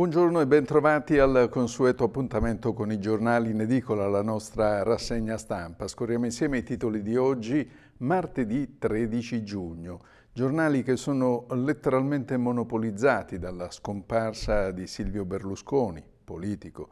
Buongiorno e bentrovati al consueto appuntamento con i giornali in edicola, la nostra rassegna stampa. Scorriamo insieme i titoli di oggi, martedì 13 giugno. Giornali che sono letteralmente monopolizzati dalla scomparsa di Silvio Berlusconi, politico,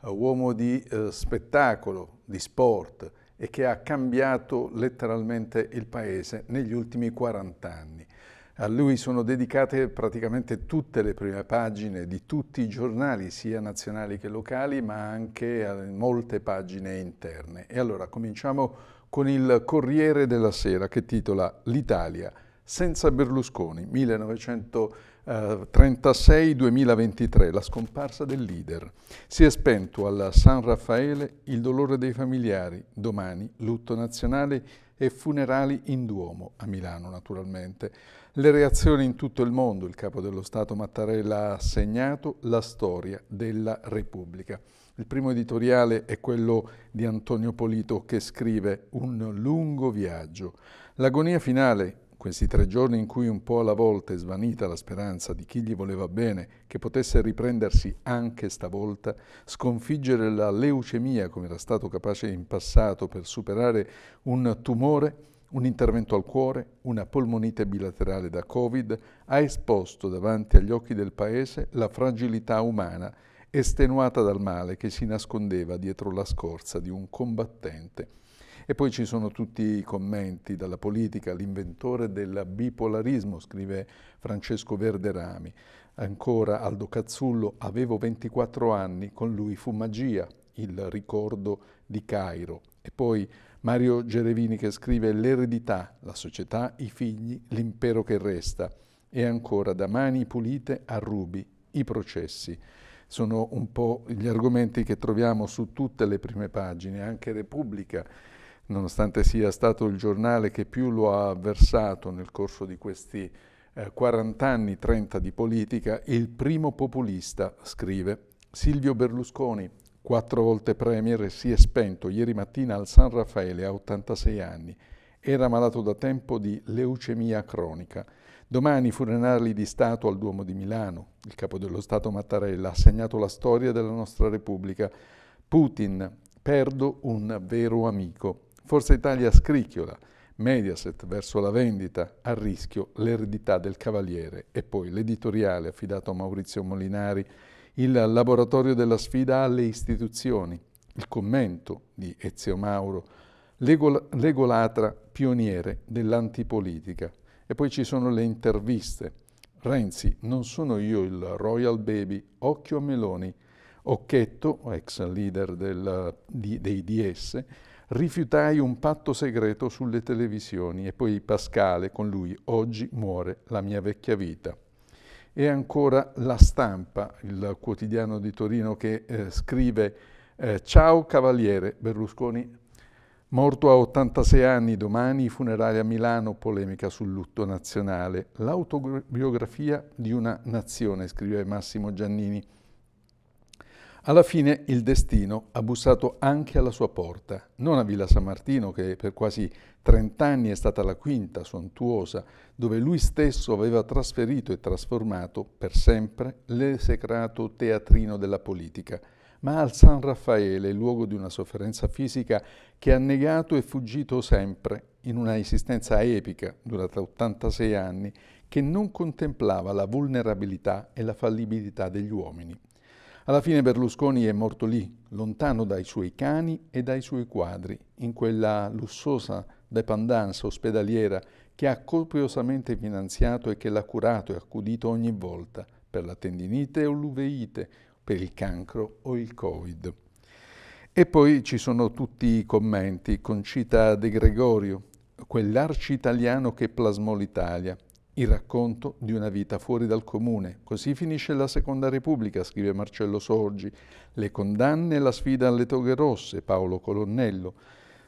eh, uomo di eh, spettacolo, di sport e che ha cambiato letteralmente il paese negli ultimi 40 anni. A lui sono dedicate praticamente tutte le prime pagine di tutti i giornali, sia nazionali che locali, ma anche eh, molte pagine interne. E allora cominciamo con il Corriere della Sera che titola L'Italia senza Berlusconi 1936-2023, la scomparsa del leader. Si è spento al San Raffaele il dolore dei familiari, domani lutto nazionale e funerali in Duomo, a Milano naturalmente. Le reazioni in tutto il mondo, il capo dello Stato Mattarella ha segnato la storia della Repubblica. Il primo editoriale è quello di Antonio Polito che scrive Un lungo viaggio. L'agonia finale, questi tre giorni in cui un po' alla volta è svanita la speranza di chi gli voleva bene che potesse riprendersi anche stavolta, sconfiggere la leucemia come era stato capace in passato per superare un tumore, un intervento al cuore, una polmonite bilaterale da Covid, ha esposto davanti agli occhi del Paese la fragilità umana estenuata dal male che si nascondeva dietro la scorza di un combattente. E poi ci sono tutti i commenti dalla politica, l'inventore del bipolarismo, scrive Francesco Verderami. Ancora Aldo Cazzullo, avevo 24 anni, con lui fu magia, il ricordo di Cairo. E poi Mario Gerevini che scrive L'eredità, la società, i figli, l'impero che resta. E ancora da mani pulite a rubi, i processi. Sono un po' gli argomenti che troviamo su tutte le prime pagine, anche Repubblica, nonostante sia stato il giornale che più lo ha avversato nel corso di questi eh, 40 anni, 30 di politica, il primo populista, scrive Silvio Berlusconi, quattro volte Premier, si è spento ieri mattina al San Raffaele a 86 anni. Era malato da tempo di leucemia cronica. Domani funerali di Stato al Duomo di Milano. Il capo dello Stato Mattarella ha segnato la storia della nostra Repubblica. Putin, perdo un vero amico. Forse Italia scricchiola. Mediaset verso la vendita, a rischio l'eredità del Cavaliere e poi l'editoriale affidato a Maurizio Molinari il laboratorio della sfida alle istituzioni, il commento di Ezio Mauro, l'egolatra pioniere dell'antipolitica. E poi ci sono le interviste. Renzi, non sono io il royal baby, occhio a Meloni. Occhetto, ex leader del, di, dei DS, rifiutai un patto segreto sulle televisioni e poi Pascale con lui, oggi muore la mia vecchia vita. E ancora La Stampa, il quotidiano di Torino che eh, scrive eh, Ciao Cavaliere, Berlusconi morto a 86 anni domani, funerale a Milano, polemica sul lutto nazionale. L'autobiografia di una nazione, scrive Massimo Giannini. Alla fine il destino ha bussato anche alla sua porta, non a Villa San Martino, che per quasi 30 anni è stata la quinta sontuosa, dove lui stesso aveva trasferito e trasformato per sempre l'esecrato teatrino della politica, ma al San Raffaele, luogo di una sofferenza fisica che ha negato e fuggito sempre in una esistenza epica durata 86 anni che non contemplava la vulnerabilità e la fallibilità degli uomini. Alla fine Berlusconi è morto lì, lontano dai suoi cani e dai suoi quadri, in quella lussuosa dependance ospedaliera che ha copiosamente finanziato e che l'ha curato e accudito ogni volta per la tendinite o l'uveite, per il cancro o il covid. E poi ci sono tutti i commenti, Concita De Gregorio, quell'arci italiano che plasmò l'Italia, il racconto di una vita fuori dal comune. Così finisce la Seconda Repubblica, scrive Marcello Sorgi. Le condanne e la sfida alle toghe rosse, Paolo Colonnello.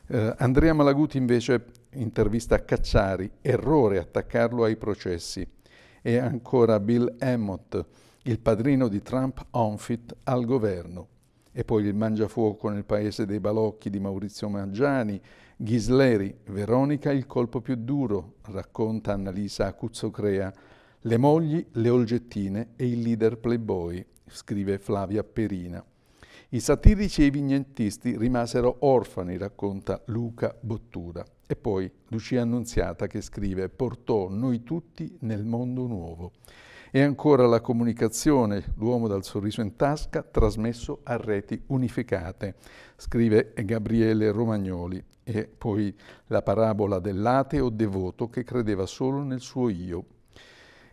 Eh, Andrea Malaguti invece intervista Cacciari, errore attaccarlo ai processi. E ancora Bill Emmott, il padrino di Trump Onfit al governo e poi il mangiafuoco nel paese dei balocchi di Maurizio Maggiani, Ghisleri, Veronica il colpo più duro, racconta Annalisa Acuzzocrea, le mogli, le olgettine e il leader playboy, scrive Flavia Perina. I satirici e i vignettisti rimasero orfani, racconta Luca Bottura. E poi Lucia Annunziata che scrive Portò noi tutti nel mondo nuovo. E ancora la comunicazione, l'uomo dal sorriso in tasca, trasmesso a reti unificate, scrive Gabriele Romagnoli. E poi la parabola dell'ateo devoto che credeva solo nel suo io.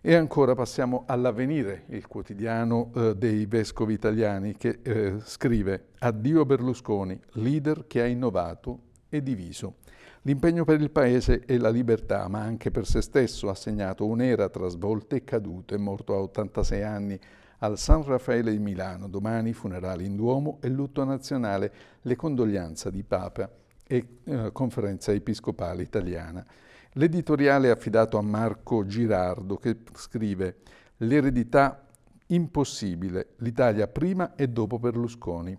E ancora passiamo all'avvenire, il quotidiano eh, dei vescovi italiani, che eh, scrive Addio Berlusconi, leader che ha innovato e diviso. L'impegno per il paese e la libertà, ma anche per se stesso, ha segnato un'era tra svolte e cadute. È morto a 86 anni al San Raffaele di Milano. Domani funerali in Duomo e lutto nazionale, le condoglianze di Papa e eh, conferenza episcopale italiana. L'editoriale è affidato a Marco Girardo che scrive «L'eredità impossibile, l'Italia prima e dopo Berlusconi».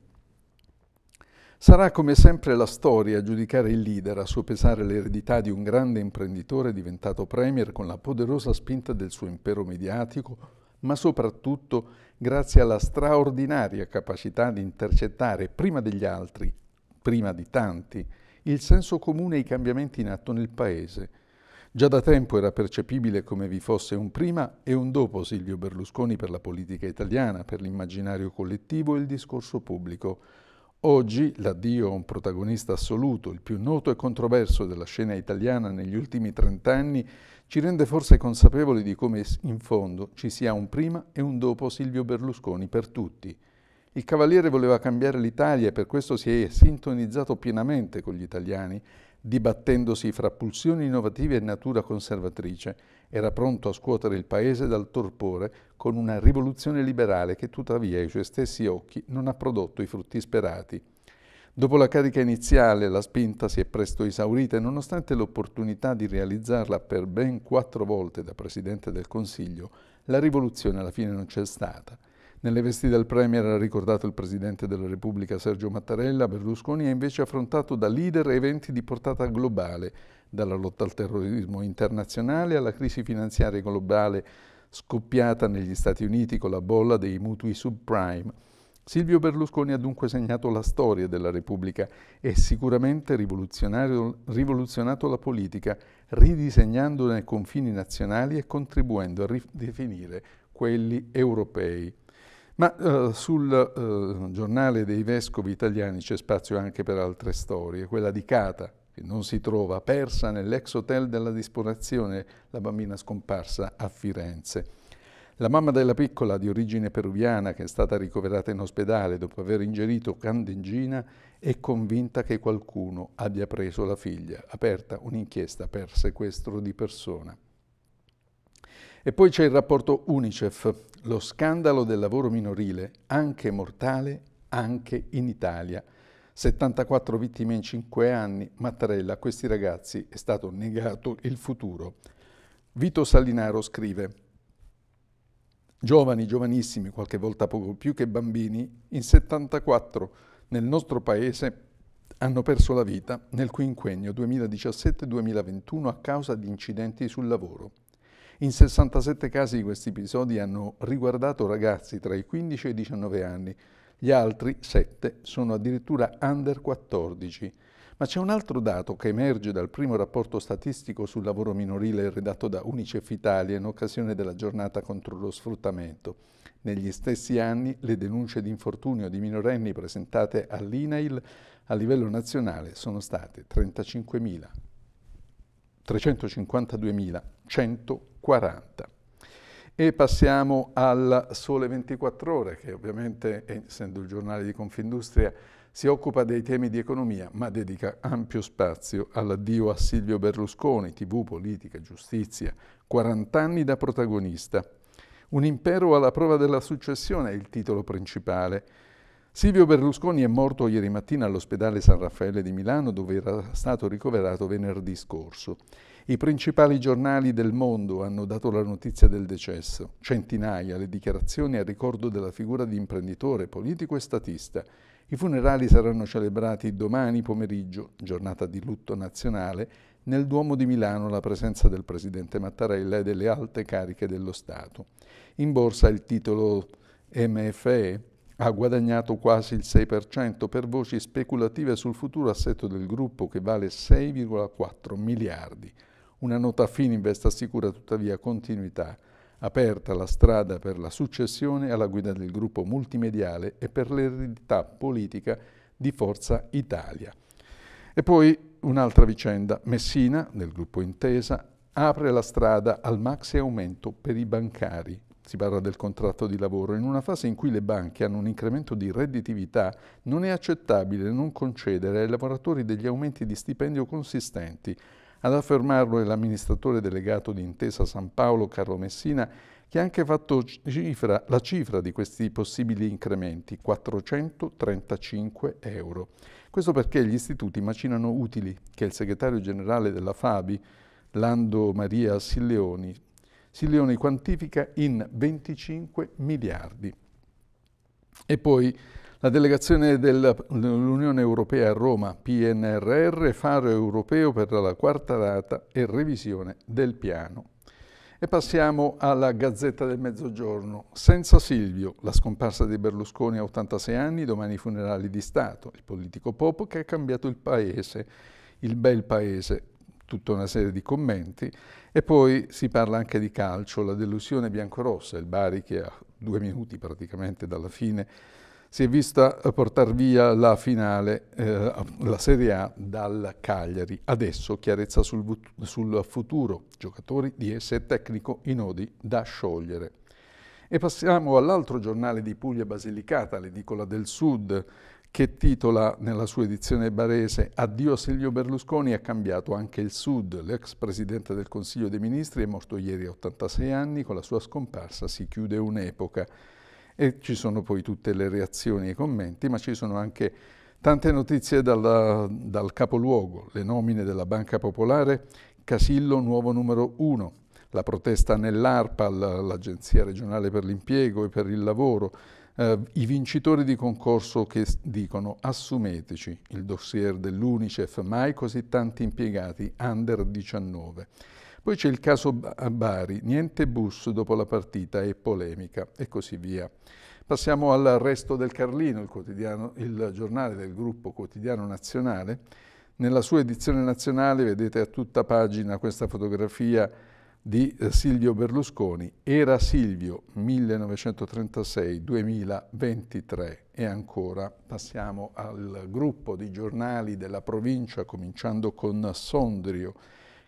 Sarà come sempre la storia a giudicare il leader, a soppesare l'eredità di un grande imprenditore diventato premier con la poderosa spinta del suo impero mediatico, ma soprattutto grazie alla straordinaria capacità di intercettare prima degli altri, prima di tanti, il senso comune e i cambiamenti in atto nel Paese. Già da tempo era percepibile come vi fosse un prima e un dopo Silvio Berlusconi per la politica italiana, per l'immaginario collettivo e il discorso pubblico. Oggi l'addio a un protagonista assoluto, il più noto e controverso della scena italiana negli ultimi trent'anni, ci rende forse consapevoli di come in fondo ci sia un prima e un dopo Silvio Berlusconi per tutti. Il Cavaliere voleva cambiare l'Italia e per questo si è sintonizzato pienamente con gli italiani, dibattendosi fra pulsioni innovative e natura conservatrice era pronto a scuotere il paese dal torpore con una rivoluzione liberale che tuttavia ai suoi stessi occhi non ha prodotto i frutti sperati. Dopo la carica iniziale la spinta si è presto esaurita e nonostante l'opportunità di realizzarla per ben quattro volte da Presidente del Consiglio, la rivoluzione alla fine non c'è stata. Nelle vesti del Premier ha ricordato il Presidente della Repubblica Sergio Mattarella, Berlusconi ha invece affrontato da leader eventi di portata globale, dalla lotta al terrorismo internazionale alla crisi finanziaria globale scoppiata negli Stati Uniti con la bolla dei mutui subprime. Silvio Berlusconi ha dunque segnato la storia della Repubblica e sicuramente rivoluzionato la politica, ridisegnandone i confini nazionali e contribuendo a ridefinire quelli europei. Ma eh, sul eh, giornale dei vescovi italiani c'è spazio anche per altre storie, quella di Cata, che non si trova, persa nell'ex hotel della disporazione, la bambina scomparsa a Firenze. La mamma della piccola, di origine peruviana, che è stata ricoverata in ospedale dopo aver ingerito candengina, è convinta che qualcuno abbia preso la figlia, aperta un'inchiesta per sequestro di persona. E poi c'è il rapporto UNICEF, lo scandalo del lavoro minorile, anche mortale, anche in Italia. 74 vittime in 5 anni, Mattarella, a questi ragazzi è stato negato il futuro. Vito Salinaro scrive, giovani, giovanissimi, qualche volta poco più che bambini, in 74 nel nostro paese hanno perso la vita nel quinquennio 2017-2021 a causa di incidenti sul lavoro. In 67 casi di questi episodi hanno riguardato ragazzi tra i 15 e i 19 anni, gli altri 7 sono addirittura under 14. Ma c'è un altro dato che emerge dal primo rapporto statistico sul lavoro minorile redatto da Unicef Italia in occasione della giornata contro lo sfruttamento. Negli stessi anni le denunce di infortunio di minorenni presentate all'INAIL a livello nazionale sono state 35.000, 352.140. E passiamo al Sole 24 Ore, che ovviamente, eh, essendo il giornale di Confindustria, si occupa dei temi di economia, ma dedica ampio spazio all'addio a Silvio Berlusconi, TV, politica, giustizia, 40 anni da protagonista. Un impero alla prova della successione è il titolo principale. Silvio Berlusconi è morto ieri mattina all'ospedale San Raffaele di Milano, dove era stato ricoverato venerdì scorso. I principali giornali del mondo hanno dato la notizia del decesso, centinaia le dichiarazioni a ricordo della figura di imprenditore, politico e statista. I funerali saranno celebrati domani pomeriggio, giornata di lutto nazionale, nel Duomo di Milano la presenza del presidente Mattarella e delle alte cariche dello Stato. In borsa il titolo MFE ha guadagnato quasi il 6% per voci speculative sul futuro assetto del gruppo che vale 6,4 miliardi. Una nota a Fininvest assicura tuttavia continuità, aperta la strada per la successione alla guida del gruppo multimediale e per l'eredità politica di Forza Italia. E poi un'altra vicenda, Messina, del gruppo Intesa, apre la strada al maxi aumento per i bancari. Si parla del contratto di lavoro. In una fase in cui le banche hanno un incremento di redditività, non è accettabile non concedere ai lavoratori degli aumenti di stipendio consistenti, ad affermarlo è l'amministratore delegato di Intesa San Paolo, Carlo Messina, che ha anche fatto cifra, la cifra di questi possibili incrementi, 435 euro. Questo perché gli istituti macinano utili che il segretario generale della Fabi, Lando Maria Silleoni, Silleoni quantifica in 25 miliardi. E poi la delegazione dell'Unione Europea a Roma, PNRR, faro europeo per la quarta data e revisione del piano. E passiamo alla Gazzetta del Mezzogiorno. Senza Silvio, la scomparsa di Berlusconi a 86 anni, domani i funerali di Stato, il politico pop che ha cambiato il paese, il bel paese, tutta una serie di commenti. E poi si parla anche di calcio, la delusione biancorossa, il Bari che a due minuti praticamente dalla fine si è vista eh, portare via la finale, eh, la Serie A dal Cagliari. Adesso chiarezza sul, sul futuro, giocatori, DS e tecnico i nodi da sciogliere. E passiamo all'altro giornale di Puglia Basilicata, l'edicola del Sud, che titola nella sua edizione barese Addio Silvio Berlusconi ha cambiato anche il Sud. L'ex presidente del Consiglio dei Ministri è morto ieri a 86 anni, con la sua scomparsa si chiude un'epoca e ci sono poi tutte le reazioni e i commenti, ma ci sono anche tante notizie dalla, dal capoluogo, le nomine della Banca Popolare, Casillo nuovo numero 1, la protesta nell'ARPA, l'Agenzia regionale per l'impiego e per il lavoro, eh, i vincitori di concorso che dicono assumeteci, il dossier dell'Unicef, mai così tanti impiegati under 19. Poi c'è il caso a Bari, niente bus dopo la partita e polemica e così via. Passiamo al resto del Carlino, il, il giornale del gruppo quotidiano nazionale. Nella sua edizione nazionale vedete a tutta pagina questa fotografia di eh, Silvio Berlusconi, era Silvio 1936-2023 e ancora passiamo al gruppo di giornali della provincia cominciando con Sondrio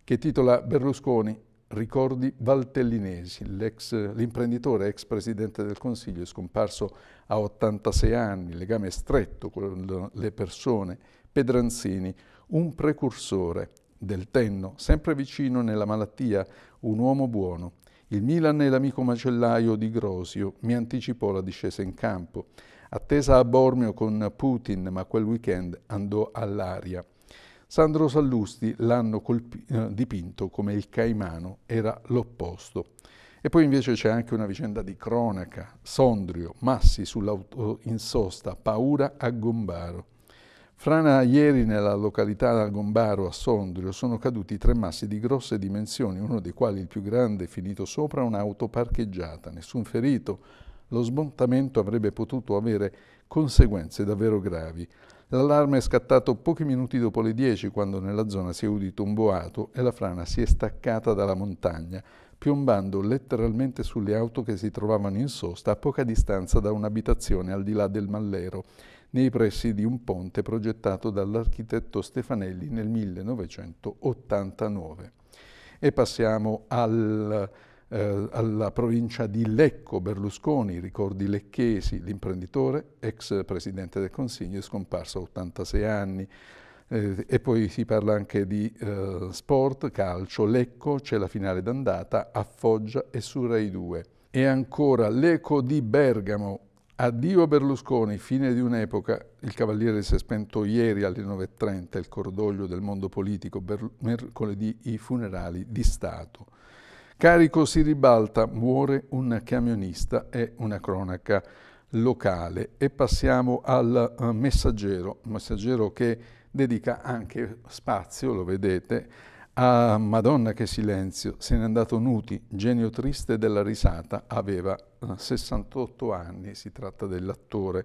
che titola Berlusconi Ricordi Valtellinesi, l'imprenditore ex, ex presidente del Consiglio scomparso a 86 anni, legame stretto con le persone, Pedranzini, un precursore del Tenno, sempre vicino nella malattia, un uomo buono. Il Milan e l'amico macellaio di Grosio mi anticipò la discesa in campo. Attesa a Bormio con Putin, ma quel weekend andò all'aria. Sandro Sallusti l'hanno eh, dipinto come il caimano, era l'opposto. E poi invece c'è anche una vicenda di cronaca, Sondrio, Massi sull'auto in sosta, paura a Gombaro. Frana ieri nella località Gombaro a Sondrio sono caduti tre massi di grosse dimensioni, uno dei quali il più grande finito sopra un'auto parcheggiata, nessun ferito. Lo smontamento avrebbe potuto avere conseguenze davvero gravi. L'allarme è scattato pochi minuti dopo le 10 quando nella zona si è udito un boato e la frana si è staccata dalla montagna, piombando letteralmente sulle auto che si trovavano in sosta a poca distanza da un'abitazione al di là del Mallero, nei pressi di un ponte progettato dall'architetto Stefanelli nel 1989. E passiamo al eh, alla provincia di Lecco Berlusconi, ricordi lecchesi, l'imprenditore, ex presidente del Consiglio, scomparso a 86 anni. Eh, e poi si parla anche di eh, sport, calcio, Lecco, c'è la finale d'andata a Foggia e su Rai 2. E ancora l'eco di Bergamo, addio Berlusconi, fine di un'epoca, il Cavaliere si è spento ieri alle 9.30, il cordoglio del mondo politico, mercoledì i funerali di Stato. Carico si ribalta, muore un camionista, è una cronaca locale. E passiamo al eh, messaggero, messaggero che dedica anche spazio, lo vedete, a Madonna che silenzio, se n'è andato Nuti, genio triste della risata, aveva 68 eh, anni, si tratta dell'attore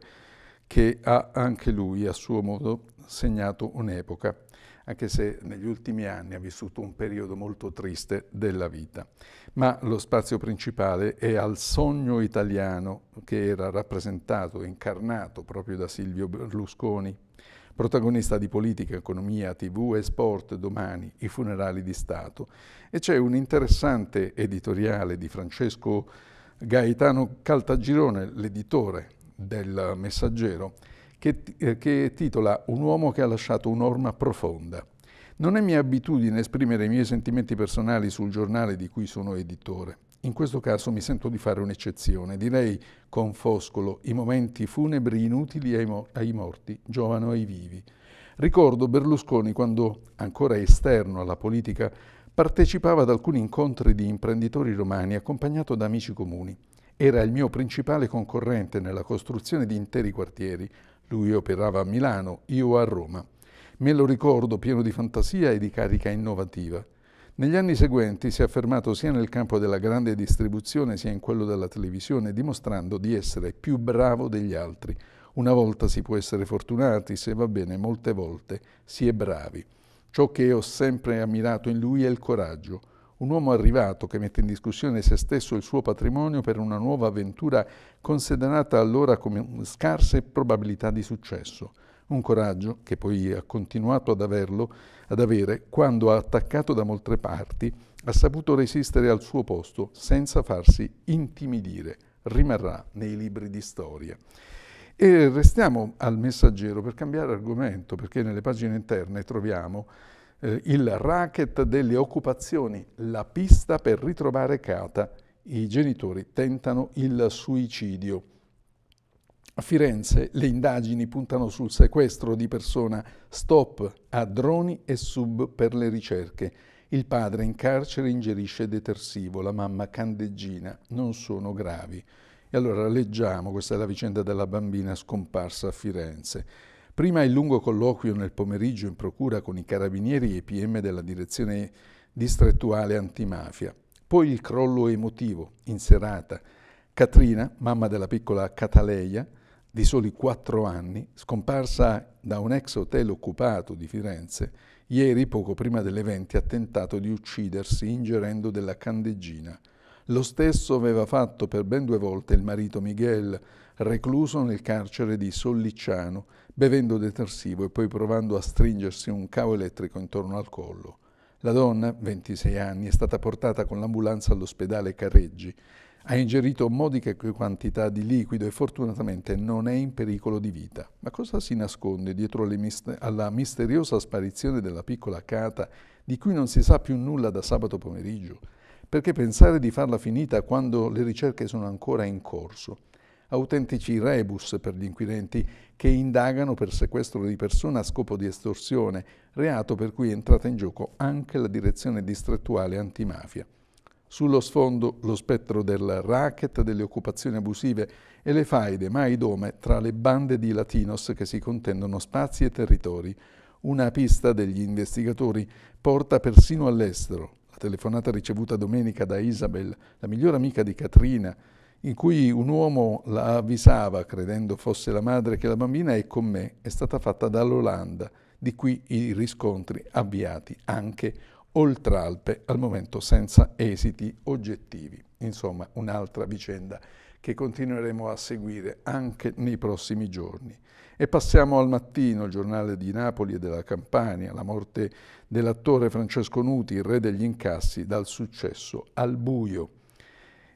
che ha anche lui a suo modo segnato un'epoca anche se negli ultimi anni ha vissuto un periodo molto triste della vita. Ma lo spazio principale è al sogno italiano che era rappresentato, incarnato proprio da Silvio Berlusconi, protagonista di politica, economia, tv e sport domani, i funerali di Stato. E c'è un interessante editoriale di Francesco Gaetano Caltagirone, l'editore del Messaggero, che, eh, che titola Un uomo che ha lasciato un'orma profonda. Non è mia abitudine esprimere i miei sentimenti personali sul giornale di cui sono editore. In questo caso mi sento di fare un'eccezione. Direi con Foscolo i momenti funebri inutili ai, mo ai morti, giovano ai vivi. Ricordo Berlusconi quando, ancora esterno alla politica, partecipava ad alcuni incontri di imprenditori romani accompagnato da amici comuni. Era il mio principale concorrente nella costruzione di interi quartieri, lui operava a Milano, io a Roma. Me lo ricordo pieno di fantasia e di carica innovativa. Negli anni seguenti si è affermato sia nel campo della grande distribuzione sia in quello della televisione, dimostrando di essere più bravo degli altri. Una volta si può essere fortunati, se va bene, molte volte si è bravi. Ciò che ho sempre ammirato in lui è il coraggio, un uomo arrivato che mette in discussione se stesso e il suo patrimonio per una nuova avventura considerata allora come scarse probabilità di successo. Un coraggio che poi ha continuato ad averlo, ad avere, quando attaccato da molte parti, ha saputo resistere al suo posto senza farsi intimidire. Rimarrà nei libri di storia. E restiamo al messaggero per cambiare argomento, perché nelle pagine interne troviamo eh, il racket delle occupazioni, la pista per ritrovare Cata, i genitori tentano il suicidio. A Firenze le indagini puntano sul sequestro di persona, stop a droni e sub per le ricerche. Il padre in carcere ingerisce detersivo, la mamma candeggina, non sono gravi. E allora leggiamo, questa è la vicenda della bambina scomparsa a Firenze. Prima il lungo colloquio nel pomeriggio in procura con i carabinieri e i PM della direzione distrettuale antimafia, poi il crollo emotivo in serata. Catrina, mamma della piccola Cataleia, di soli quattro anni, scomparsa da un ex hotel occupato di Firenze, ieri poco prima delle 20 ha tentato di uccidersi ingerendo della candeggina. Lo stesso aveva fatto per ben due volte il marito Miguel, recluso nel carcere di Sollicciano, bevendo detersivo e poi provando a stringersi un cavo elettrico intorno al collo. La donna, 26 anni, è stata portata con l'ambulanza all'ospedale Carreggi. Ha ingerito modiche quantità di liquido e fortunatamente non è in pericolo di vita. Ma cosa si nasconde dietro mister alla misteriosa sparizione della piccola Cata, di cui non si sa più nulla da sabato pomeriggio? Perché pensare di farla finita quando le ricerche sono ancora in corso? autentici rebus per gli inquirenti che indagano per sequestro di persona a scopo di estorsione, reato per cui è entrata in gioco anche la direzione distrettuale antimafia. Sullo sfondo lo spettro del racket, delle occupazioni abusive e le faide mai dome tra le bande di latinos che si contendono spazi e territori. Una pista degli investigatori porta persino all'estero. La telefonata ricevuta domenica da Isabel, la migliore amica di Katrina, in cui un uomo la avvisava, credendo fosse la madre, che la bambina è con me, è stata fatta dall'Olanda, di cui i riscontri avviati anche oltre Alpe, al momento senza esiti oggettivi. Insomma, un'altra vicenda che continueremo a seguire anche nei prossimi giorni. E passiamo al mattino, il giornale di Napoli e della Campania, la morte dell'attore Francesco Nuti, il re degli incassi, dal successo al buio.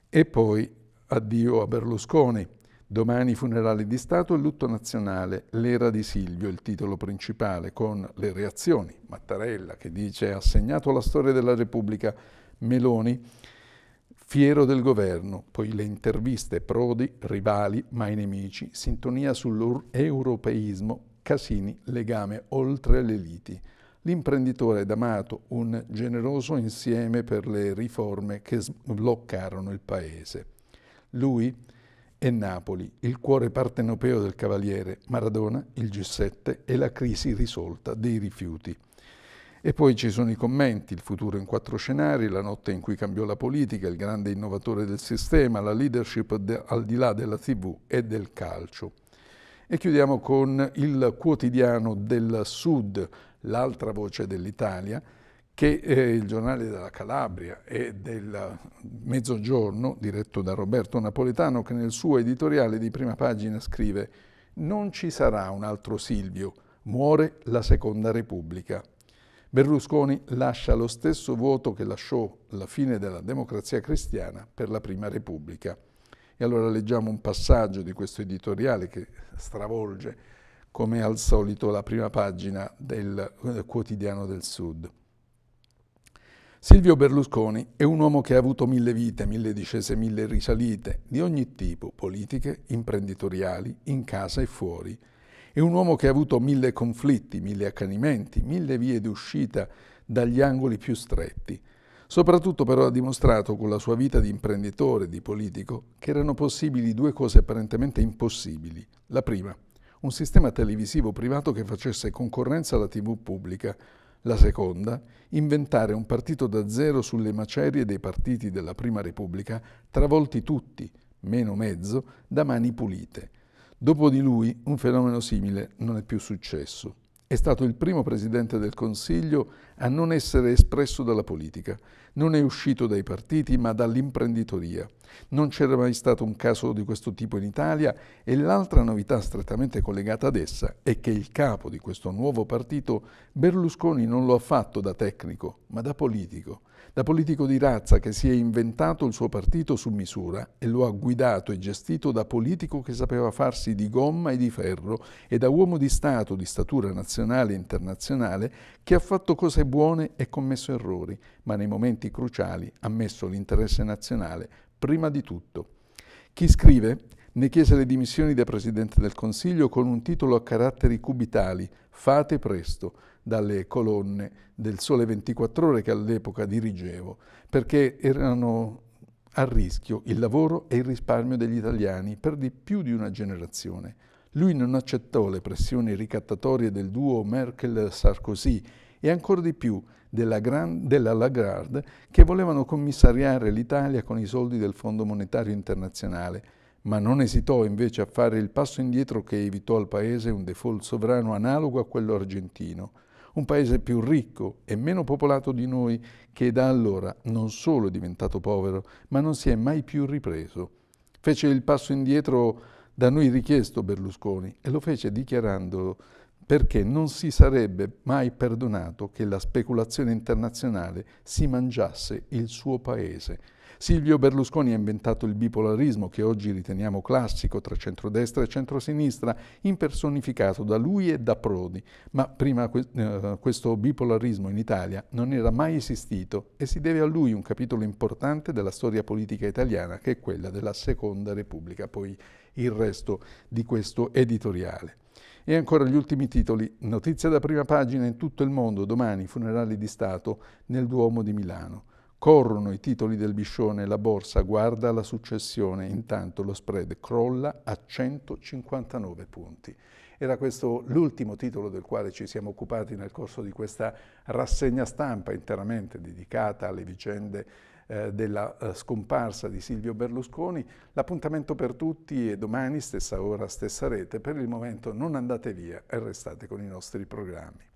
E poi Addio a Berlusconi. Domani funerali di Stato e lutto nazionale, l'era di Silvio, il titolo principale, con le reazioni. Mattarella che dice ha segnato la storia della Repubblica, Meloni, fiero del governo, poi le interviste, Prodi, rivali, mai nemici, sintonia sull'europeismo, Casini, legame oltre le liti. L'imprenditore D'Amato, un generoso insieme per le riforme che sbloccarono il paese. Lui e Napoli, il cuore partenopeo del Cavaliere, Maradona, il G7 e la crisi risolta dei rifiuti. E poi ci sono i commenti, il futuro in quattro scenari, la notte in cui cambiò la politica, il grande innovatore del sistema, la leadership al di là della tv e del calcio. E chiudiamo con il quotidiano del Sud, l'altra voce dell'Italia, che è il giornale della Calabria e del Mezzogiorno, diretto da Roberto Napoletano, che nel suo editoriale di prima pagina scrive «Non ci sarà un altro Silvio, muore la Seconda Repubblica». Berlusconi lascia lo stesso vuoto che lasciò la fine della democrazia cristiana per la Prima Repubblica. E allora leggiamo un passaggio di questo editoriale che stravolge, come al solito, la prima pagina del eh, quotidiano del Sud. Silvio Berlusconi è un uomo che ha avuto mille vite, mille discese, mille risalite, di ogni tipo, politiche, imprenditoriali, in casa e fuori. È un uomo che ha avuto mille conflitti, mille accanimenti, mille vie d'uscita dagli angoli più stretti. Soprattutto però ha dimostrato con la sua vita di imprenditore, di politico, che erano possibili due cose apparentemente impossibili. La prima, un sistema televisivo privato che facesse concorrenza alla TV pubblica, la seconda, inventare un partito da zero sulle macerie dei partiti della Prima Repubblica, travolti tutti, meno mezzo, da mani pulite. Dopo di lui un fenomeno simile non è più successo. È stato il primo Presidente del Consiglio a non essere espresso dalla politica. Non è uscito dai partiti, ma dall'imprenditoria. Non c'era mai stato un caso di questo tipo in Italia e l'altra novità strettamente collegata ad essa è che il capo di questo nuovo partito, Berlusconi, non lo ha fatto da tecnico, ma da politico da politico di razza che si è inventato il suo partito su misura e lo ha guidato e gestito da politico che sapeva farsi di gomma e di ferro e da uomo di Stato di statura nazionale e internazionale che ha fatto cose buone e commesso errori, ma nei momenti cruciali ha messo l'interesse nazionale prima di tutto. Chi scrive ne chiese le dimissioni da Presidente del Consiglio con un titolo a caratteri cubitali, Fate presto, dalle colonne del Sole 24 Ore che all'epoca dirigevo, perché erano a rischio il lavoro e il risparmio degli italiani per di più di una generazione. Lui non accettò le pressioni ricattatorie del duo Merkel-Sarkozy e ancora di più della, Grand, della Lagarde che volevano commissariare l'Italia con i soldi del Fondo Monetario Internazionale, ma non esitò invece a fare il passo indietro che evitò al Paese un default sovrano analogo a quello argentino un paese più ricco e meno popolato di noi che da allora non solo è diventato povero, ma non si è mai più ripreso. Fece il passo indietro da noi richiesto Berlusconi e lo fece dichiarando perché non si sarebbe mai perdonato che la speculazione internazionale si mangiasse il suo paese. Silvio Berlusconi ha inventato il bipolarismo che oggi riteniamo classico tra centrodestra e centrosinistra, impersonificato da lui e da Prodi. Ma prima eh, questo bipolarismo in Italia non era mai esistito e si deve a lui un capitolo importante della storia politica italiana che è quella della Seconda Repubblica. Poi il resto di questo editoriale. E ancora gli ultimi titoli. Notizia da prima pagina in tutto il mondo, domani funerali di Stato nel Duomo di Milano. Corrono i titoli del Biscione, la borsa guarda la successione, intanto lo spread crolla a 159 punti. Era questo l'ultimo titolo del quale ci siamo occupati nel corso di questa rassegna stampa interamente dedicata alle vicende eh, della eh, scomparsa di Silvio Berlusconi. L'appuntamento per tutti è domani, stessa ora, stessa rete. Per il momento non andate via e restate con i nostri programmi.